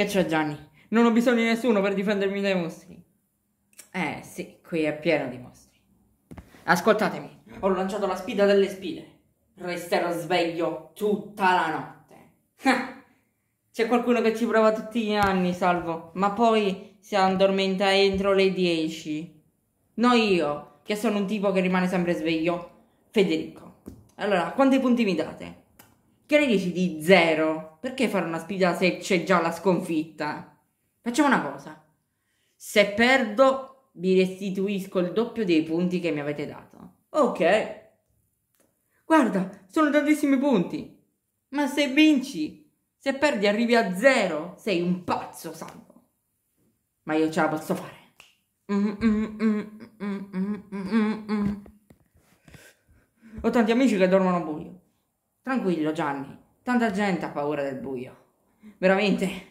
Che c'è Gianni? Non ho bisogno di nessuno per difendermi dai mostri. Eh sì, qui è pieno di mostri. Ascoltatemi, ho lanciato la sfida delle sfide. Resterò sveglio tutta la notte. C'è qualcuno che ci prova tutti gli anni, Salvo, ma poi si addormenta entro le 10. No io, che sono un tipo che rimane sempre sveglio. Federico. Allora, quanti punti mi date? Che ne dici di zero? Perché fare una sfida se c'è già la sconfitta? Facciamo una cosa. Se perdo, vi restituisco il doppio dei punti che mi avete dato. Ok. Guarda, sono tantissimi punti. Ma se vinci, se perdi arrivi a zero, sei un pazzo santo. Ma io ce la posso fare. Ho tanti amici che dormono buio. Tranquillo Gianni, tanta gente ha paura del buio. Veramente,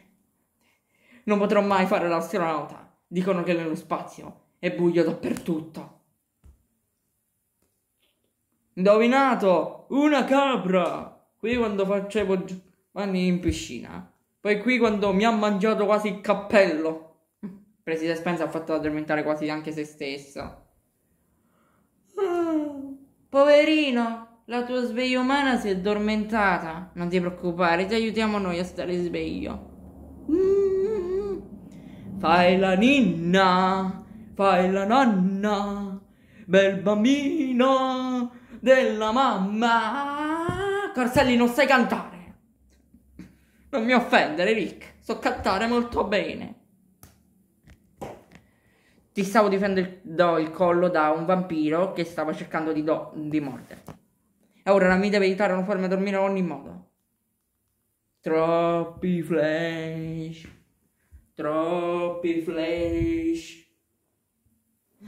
non potrò mai fare l'astronauta. Dicono che nello spazio è buio dappertutto. Indovinato! Una capra! Qui quando facevo anni in piscina. Poi qui quando mi ha mangiato quasi il cappello. Preside Spence ha fatto addormentare quasi anche se stesso. Ah, poverino! La tua sveglia umana si è addormentata. Non ti preoccupare, ti aiutiamo noi a stare sveglio. mm Fai la ninna, fai la nonna, bel bambino della mamma. Corselli, non sai cantare. Non mi offendere, Rick. So cantare molto bene. Ti stavo difendendo il collo da un vampiro che stava cercando di, do- di morderti. Ora non mi deve aiutare a non farmi dormire in ogni modo. Troppi flash. Troppi flash.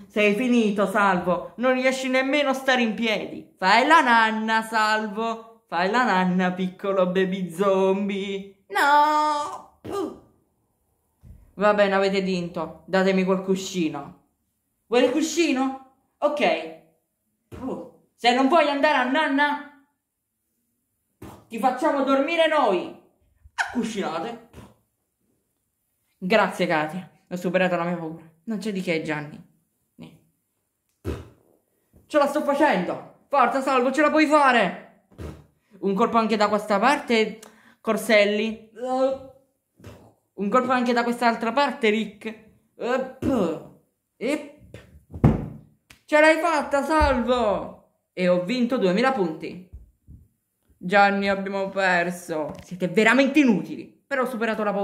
Sei finito, Salvo. Non riesci nemmeno a stare in piedi. Fai la nanna, Salvo. Fai la nanna, piccolo baby zombie. No! Va bene, avete vinto. Datemi quel cuscino. Vuoi il cuscino? Ok. Puh. Se non vuoi andare a nanna, ti facciamo dormire noi. cuscinate. Grazie Katia, ho superato la mia paura. Non c'è di che Gianni. Ce la sto facendo. Forza Salvo, ce la puoi fare. Un colpo anche da questa parte, Corselli. Un colpo anche da quest'altra parte, Rick. Ce l'hai fatta, Salvo! e ho vinto 2000 punti. Gianni, abbiamo perso. Siete veramente inutili, però ho superato la paura.